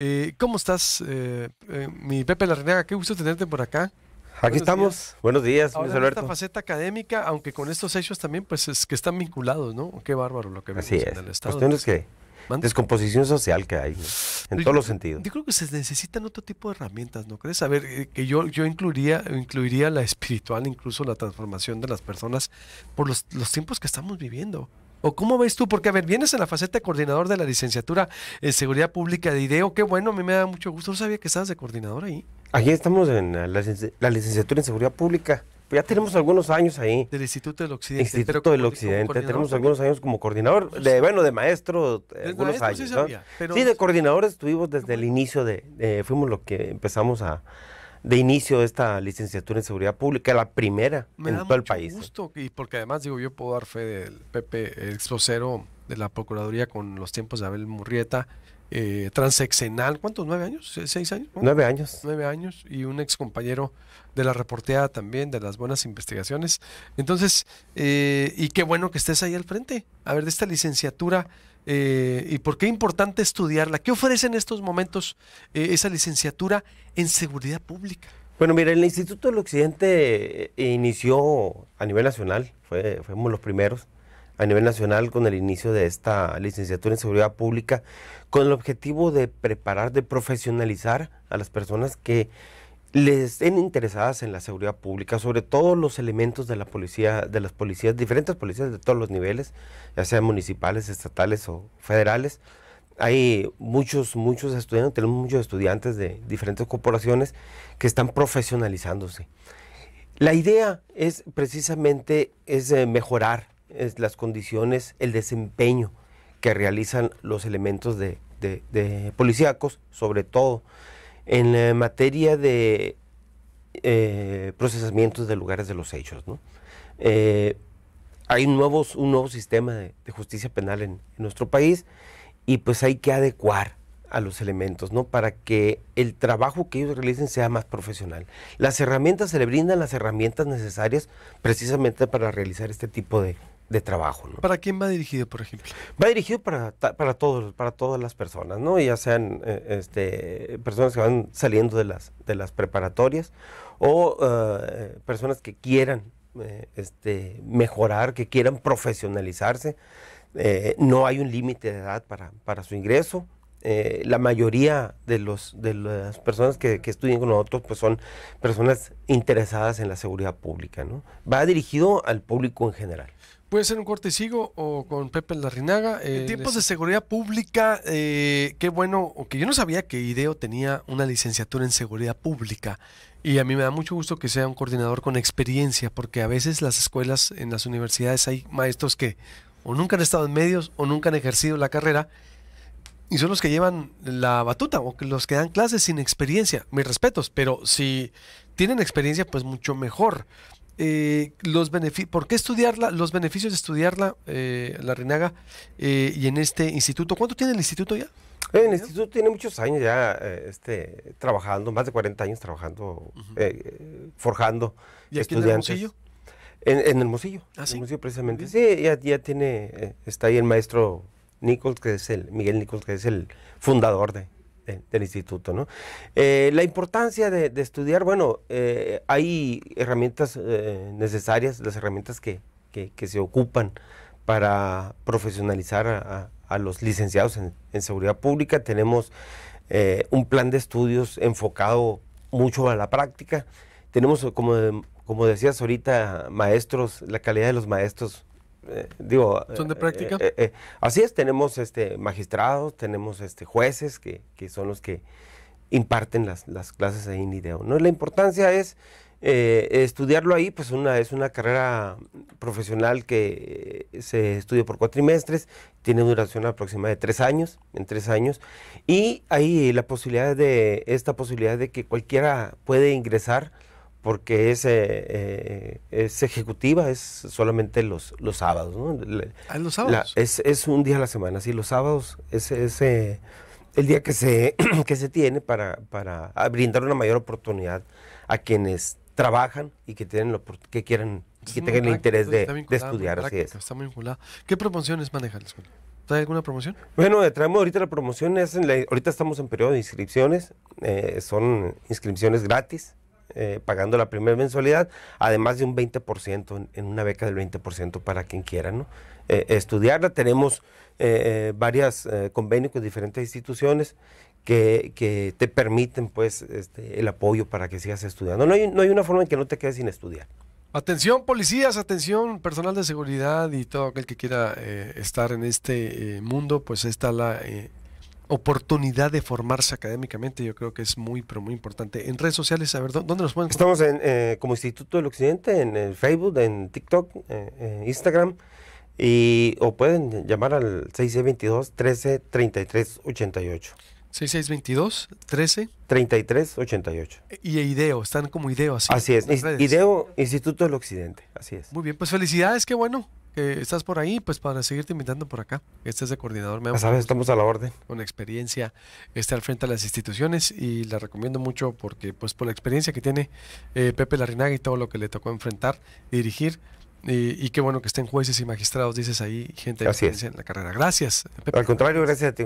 Eh, ¿Cómo estás, eh, eh, mi Pepe Larrenaga? Qué gusto tenerte por acá. Aquí estamos. Buenos días, Ahora en esta faceta académica, aunque con estos hechos también, pues es que están vinculados, ¿no? Qué bárbaro lo que vemos en el pues Estado. que descomposición social que hay, en pues, todos los sentidos. Yo creo que se necesitan otro tipo de herramientas, ¿no crees? A ver, que yo, yo incluiría, incluiría la espiritual, incluso la transformación de las personas por los, los tiempos que estamos viviendo. ¿O cómo ves tú? Porque, a ver, vienes en la faceta de coordinador de la licenciatura en Seguridad Pública de IDEO. Qué bueno, a mí me da mucho gusto. No sabía que estabas de coordinador ahí. Aquí estamos en la, licenciatura en Seguridad Pública. Pues ya tenemos algunos años ahí. Del Instituto del Occidente. Instituto del Occidente. Tenemos algunos años como coordinador. Pues bueno, de maestro, eh, algunos años. Sí, de coordinador estuvimos desde el inicio de. Eh, fuimos los que empezamos a de inicio de esta licenciatura en seguridad pública, la primera en todo el país. Gusto, y porque además digo, yo puedo dar fe del Pepe, el ex vocero de la Procuraduría con los tiempos de Abel Murrieta, eh, ¿cuántos? ¿Nueve años? ¿Seis años? Nueve años. Nueve años, y un ex compañero de la reporteada también, de las buenas investigaciones. Entonces, eh, y qué bueno que estés ahí al frente. A ver, de esta licenciatura eh, y por qué es importante estudiarla. ¿Qué ofrece en estos momentos eh, esa licenciatura en seguridad pública? Bueno, mira, el Instituto del Occidente eh, inició a nivel nacional, fuimos los primeros a nivel nacional con el inicio de esta licenciatura en seguridad pública, con el objetivo de preparar, de profesionalizar a las personas que les estén interesadas en la seguridad pública, sobre todo los elementos de la policía, de las policías, diferentes policías de todos los niveles, ya sean municipales, estatales o federales. Hay muchos, muchos estudiantes, tenemos muchos estudiantes de diferentes corporaciones que están profesionalizándose. La idea es precisamente es eh, mejorar las condiciones, el desempeño que realizan los elementos de policíacos, sobre todo en materia de eh, procesamientos de lugares de los hechos. Eh, hay nuevos, un nuevo sistema de, justicia penal en, en, nuestro país y pues hay que adecuar a los elementos, ¿no? Para que el trabajo que ellos realicen sea más profesional. Las herramientas, se le brindan las herramientas necesarias precisamente para realizar este tipo de, de trabajo. ¿no? ¿Para quién va dirigido, por ejemplo? Va dirigido para, para, todos, para todas las personas, ¿no? Ya sean eh, este, personas que van saliendo de las, de las preparatorias o eh, personas que quieran eh, este, mejorar, que quieran profesionalizarse. no hay un límite de edad para, para su ingreso. Eh, la mayoría de, los, de las personas que, estudian con nosotros pues son personas interesadas en la seguridad pública, ¿no? Va dirigido al público en general. Puede ser un corte sigo o con Pepe Larrinaga. Eh, en tiempos de seguridad pública, eh, qué bueno, que yo no sabía que IDEO tenía una licenciatura en seguridad pública. Y a mí me da mucho gusto que sea un coordinador con experiencia, porque a veces las escuelas, en las universidades hay maestros que o nunca han estado en medios o nunca han ejercido la carrera y son los que llevan la batuta o los que dan clases sin experiencia. Mis respetos, pero si tienen experiencia, pues mucho mejor. Eh, los ¿Por qué estudiarla? Los beneficios de estudiarla, eh, la Rinaga, eh, y en este instituto. ¿Cuánto tiene el instituto ya? Eh, el instituto tiene muchos años ya este, trabajando, más de 40 años trabajando, forjando ¿Y aquí En el en, en Hermosillo, ¿Ah, precisamente. Sí, ya tiene, está ahí el maestro que es el, Miguel Nichols, que es el fundador de, del instituto. ¿no? Eh, la importancia de, estudiar, bueno, eh, hay herramientas eh, necesarias, las herramientas que, se ocupan para profesionalizar a, los licenciados en, en, seguridad pública. Tenemos un plan de estudios enfocado mucho a la práctica. Tenemos, como, como decías ahorita, maestros, la calidad de los maestros eh, ¿Son de eh, práctica? Eh, así es, tenemos este, magistrados, tenemos este, jueces que, son los que imparten las, clases ahí en IDEO. ¿no? La importancia es estudiarlo ahí, pues una, es una carrera profesional que se estudia por cuatrimestres, tiene duración aproximada de tres años, en tres años, y hay la posibilidad de, esta posibilidad de que cualquiera puede ingresar porque eh, eh, es, ejecutiva, es solamente los, los sábados. ¿no? Ah, los sábados? es, un día a la semana, sí, los sábados es, eh, el día que se, que se tiene para, brindar una mayor oportunidad a quienes trabajan y que tienen lo, que quieren tengan el interés de, estudiar así es. está muy vinculado qué promociones maneja la escuela ¿Trae alguna promoción? Bueno, traemos ahorita la promoción, es ahorita estamos en periodo de inscripciones, son inscripciones gratis, eh, pagando la primera mensualidad, además de un 20%, en, una beca del 20% para quien quiera ¿no? Eh, estudiarla. Tenemos eh, varias varios convenios con diferentes instituciones que, te permiten pues este, el apoyo para que sigas estudiando. No hay, una forma en que no te quedes sin estudiar. Atención policías, atención personal de seguridad y todo aquel que quiera estar en este mundo, pues está la oportunidad de formarse académicamente, yo creo que es muy, pero muy importante. En redes sociales, a ver, ¿dónde nos pueden Estamos en, eh, como Instituto del Occidente, en Facebook, en TikTok, en eh, eh, Instagram, y, o pueden llamar al 6622 13 33 88. 6622 13 33 88. Y IDEO, están como IDEO, así. Así es, IDEO, Instituto del Occidente, así es. Muy bien, pues felicidades, qué bueno estás por ahí, pues para seguirte invitando por acá. Este es el coordinador. Me sabes, estamos a la orden. Con experiencia, está al frente de las instituciones y la recomiendo mucho porque, pues por la experiencia que tiene eh, Pepe Larrinaga y todo lo que le tocó enfrentar, dirigir. Y, qué bueno que estén jueces y magistrados, dices ahí, gente de experiencia en la carrera. Gracias. Pepe. Al contrario, gracias a ti.